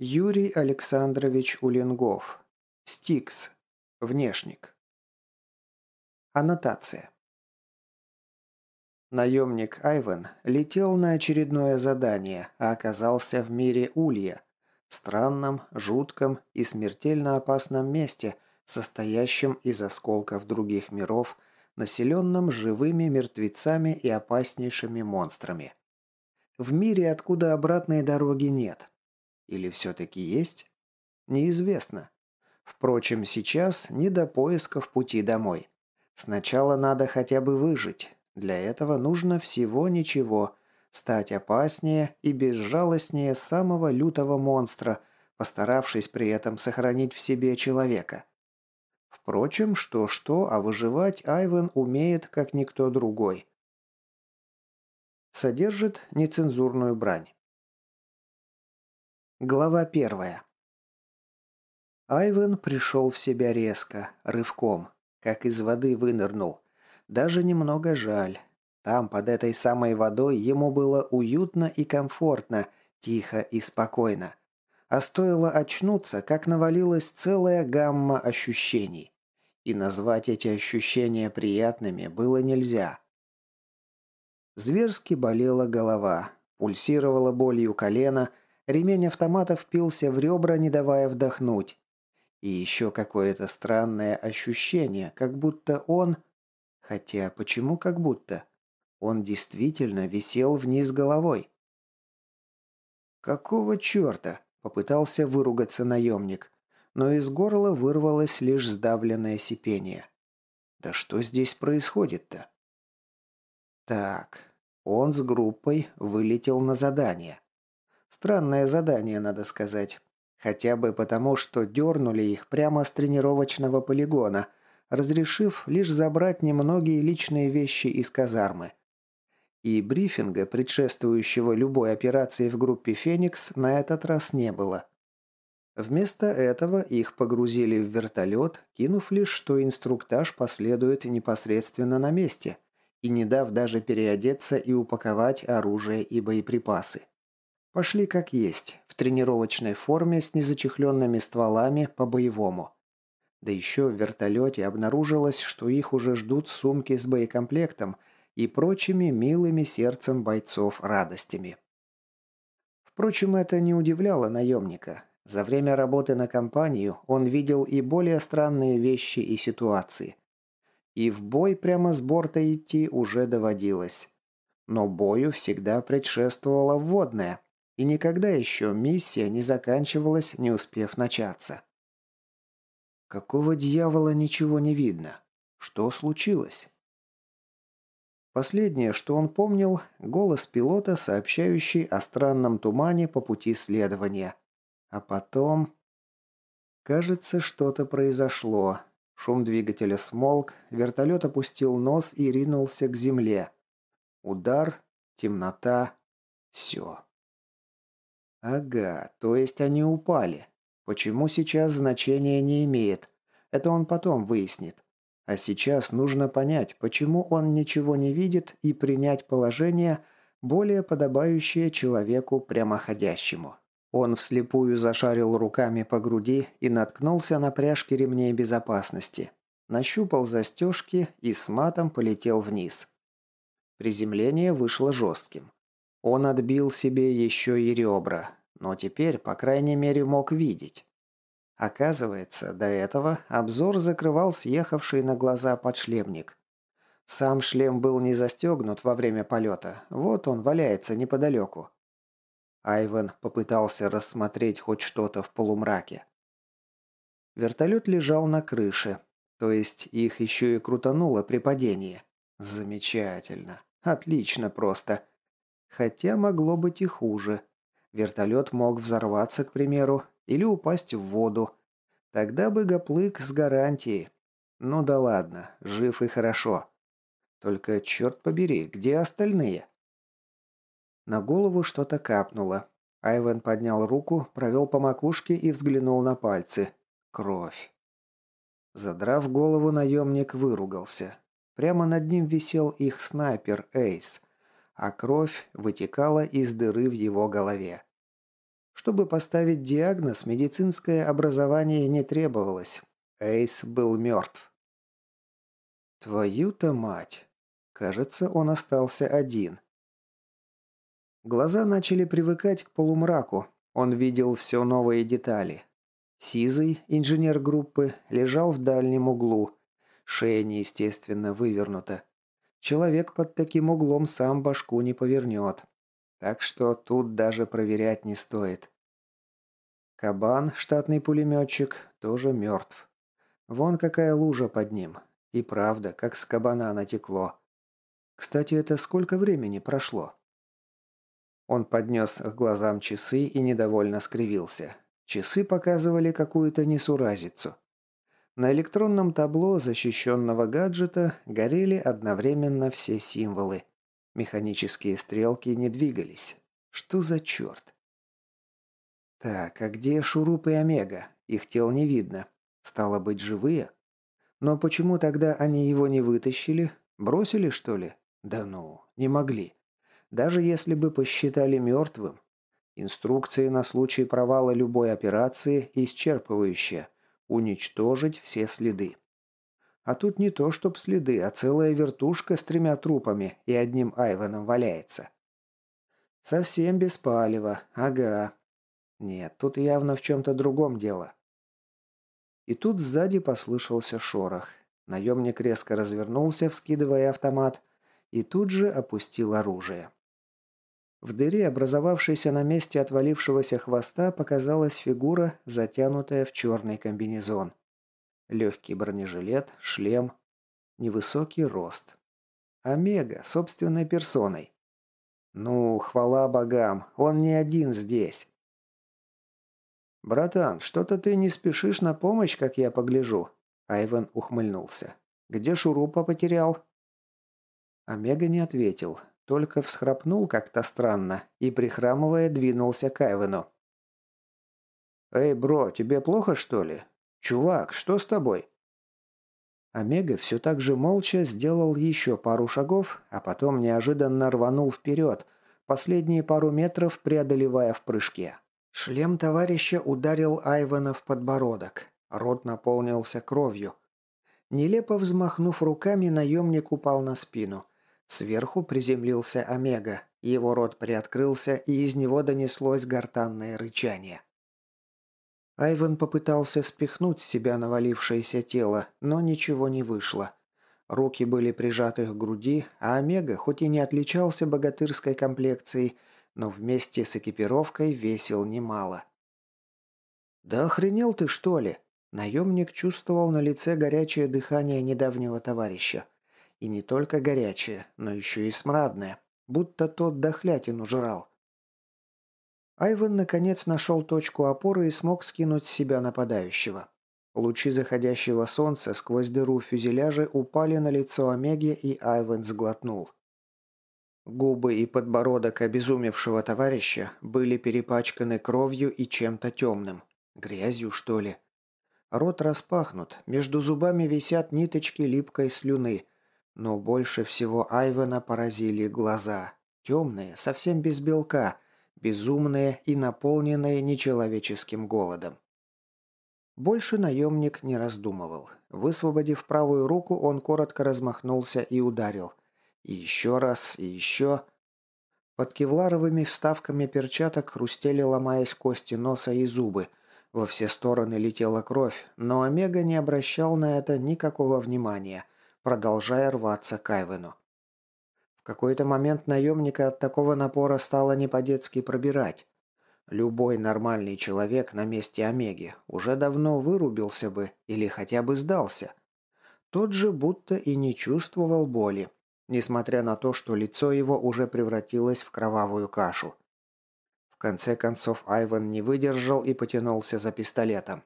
Юрий Александрович Улингов. Стикс. Внешник. Аннотация. Наемник Айвен летел на очередное задание, а оказался в мире Улья, странном, жутком и смертельно опасном месте, состоящем из осколков других миров, населенном живыми мертвецами и опаснейшими монстрами. В мире, откуда обратной дороги нет – или все-таки есть? Неизвестно. Впрочем, сейчас не до поисков пути домой. Сначала надо хотя бы выжить. Для этого нужно всего ничего. Стать опаснее и безжалостнее самого лютого монстра, постаравшись при этом сохранить в себе человека. Впрочем, что-что, а выживать Айвен умеет, как никто другой. Содержит нецензурную брань. Глава первая. Айвен пришел в себя резко, рывком, как из воды вынырнул. Даже немного жаль. Там, под этой самой водой, ему было уютно и комфортно, тихо и спокойно. А стоило очнуться, как навалилась целая гамма ощущений. И назвать эти ощущения приятными было нельзя. Зверски болела голова, пульсировала болью колено – Ремень автомата впился в ребра, не давая вдохнуть. И еще какое-то странное ощущение, как будто он... Хотя почему как будто? Он действительно висел вниз головой. «Какого черта?» – попытался выругаться наемник, но из горла вырвалось лишь сдавленное сипение. «Да что здесь происходит-то?» «Так, он с группой вылетел на задание. Странное задание, надо сказать. Хотя бы потому, что дернули их прямо с тренировочного полигона, разрешив лишь забрать немногие личные вещи из казармы. И брифинга, предшествующего любой операции в группе «Феникс», на этот раз не было. Вместо этого их погрузили в вертолет, кинув лишь, что инструктаж последует непосредственно на месте, и не дав даже переодеться и упаковать оружие и боеприпасы. Пошли как есть, в тренировочной форме с незачехленными стволами по-боевому. Да еще в вертолете обнаружилось, что их уже ждут сумки с боекомплектом и прочими милыми сердцем бойцов радостями. Впрочем, это не удивляло наемника. За время работы на компанию он видел и более странные вещи и ситуации. И в бой прямо с борта идти уже доводилось. Но бою всегда предшествовала вводное и никогда еще миссия не заканчивалась, не успев начаться. Какого дьявола ничего не видно? Что случилось? Последнее, что он помнил, голос пилота, сообщающий о странном тумане по пути следования. А потом... Кажется, что-то произошло. Шум двигателя смолк, вертолет опустил нос и ринулся к земле. Удар, темнота, все. Ага, то есть они упали. Почему сейчас значения не имеет? Это он потом выяснит. А сейчас нужно понять, почему он ничего не видит и принять положение, более подобающее человеку прямоходящему. Он вслепую зашарил руками по груди и наткнулся на пряжки ремней безопасности. Нащупал застежки и с матом полетел вниз. Приземление вышло жестким. Он отбил себе еще и ребра, но теперь, по крайней мере, мог видеть. Оказывается, до этого обзор закрывал съехавший на глаза подшлемник. Сам шлем был не застегнут во время полета, вот он валяется неподалеку. Айвен попытался рассмотреть хоть что-то в полумраке. Вертолет лежал на крыше, то есть их еще и крутануло при падении. Замечательно, отлично просто. Хотя могло быть и хуже. Вертолет мог взорваться, к примеру, или упасть в воду. Тогда бы гоплык с гарантией. Ну да ладно, жив и хорошо. Только, черт побери, где остальные? На голову что-то капнуло. Айвен поднял руку, провел по макушке и взглянул на пальцы. Кровь. Задрав голову, наемник выругался. Прямо над ним висел их снайпер Эйс а кровь вытекала из дыры в его голове. Чтобы поставить диагноз, медицинское образование не требовалось. Эйс был мертв. Твою-то мать! Кажется, он остался один. Глаза начали привыкать к полумраку. Он видел все новые детали. Сизый, инженер группы, лежал в дальнем углу. Шея неестественно вывернута человек под таким углом сам башку не повернет. Так что тут даже проверять не стоит. Кабан, штатный пулеметчик, тоже мертв. Вон какая лужа под ним. И правда, как с кабана натекло. Кстати, это сколько времени прошло? Он поднес к глазам часы и недовольно скривился. Часы показывали какую-то несуразицу. На электронном табло защищенного гаджета горели одновременно все символы. Механические стрелки не двигались. Что за черт? Так, а где шурупы и Омега? Их тел не видно. Стало быть, живые? Но почему тогда они его не вытащили? Бросили, что ли? Да ну, не могли. Даже если бы посчитали мертвым. Инструкции на случай провала любой операции исчерпывающие уничтожить все следы. А тут не то чтоб следы, а целая вертушка с тремя трупами и одним Айвоном валяется. Совсем без палева, ага. Нет, тут явно в чем-то другом дело. И тут сзади послышался шорох. Наемник резко развернулся, вскидывая автомат, и тут же опустил оружие. В дыре, образовавшейся на месте отвалившегося хвоста, показалась фигура, затянутая в черный комбинезон. Легкий бронежилет, шлем, невысокий рост. Омега, собственной персоной. Ну, хвала богам, он не один здесь. «Братан, что-то ты не спешишь на помощь, как я погляжу», — Айвен ухмыльнулся. «Где шурупа потерял?» Омега не ответил, только всхрапнул как-то странно и, прихрамывая, двинулся к Айвену. «Эй, бро, тебе плохо, что ли? Чувак, что с тобой?» Омега все так же молча сделал еще пару шагов, а потом неожиданно рванул вперед, последние пару метров преодолевая в прыжке. Шлем товарища ударил Айвана в подбородок. Рот наполнился кровью. Нелепо взмахнув руками, наемник упал на спину. Сверху приземлился Омега. Его рот приоткрылся, и из него донеслось гортанное рычание. Айвен попытался спихнуть с себя навалившееся тело, но ничего не вышло. Руки были прижаты к груди, а Омега, хоть и не отличался богатырской комплекцией, но вместе с экипировкой весил немало. «Да охренел ты, что ли?» Наемник чувствовал на лице горячее дыхание недавнего товарища. И не только горячее, но еще и смрадное, будто тот дохлятину жрал. Айвен наконец нашел точку опоры и смог скинуть с себя нападающего. Лучи заходящего солнца сквозь дыру фюзеляжа упали на лицо Омеги, и Айвен сглотнул. Губы и подбородок обезумевшего товарища были перепачканы кровью и чем-то темным. Грязью, что ли? Рот распахнут, между зубами висят ниточки липкой слюны, но больше всего Айвена поразили глаза. Темные, совсем без белка, безумные и наполненные нечеловеческим голодом. Больше наемник не раздумывал. Высвободив правую руку, он коротко размахнулся и ударил. И еще раз, и еще... Под кевларовыми вставками перчаток хрустели, ломаясь кости носа и зубы. Во все стороны летела кровь, но Омега не обращал на это никакого внимания – продолжая рваться к Айвену. В какой-то момент наемника от такого напора стало не по-детски пробирать. Любой нормальный человек на месте Омеги уже давно вырубился бы или хотя бы сдался. Тот же будто и не чувствовал боли, несмотря на то, что лицо его уже превратилось в кровавую кашу. В конце концов Айван не выдержал и потянулся за пистолетом.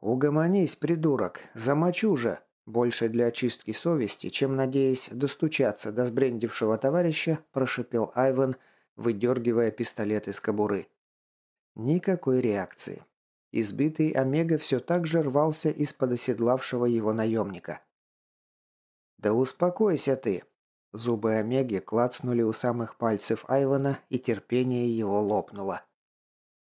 «Угомонись, придурок, замочу же!» Больше для очистки совести, чем надеясь достучаться до сбрендившего товарища, прошипел Айвен, выдергивая пистолет из кобуры. Никакой реакции. Избитый Омега все так же рвался из-под оседлавшего его наемника. «Да успокойся ты!» Зубы Омеги клацнули у самых пальцев Айвана, и терпение его лопнуло.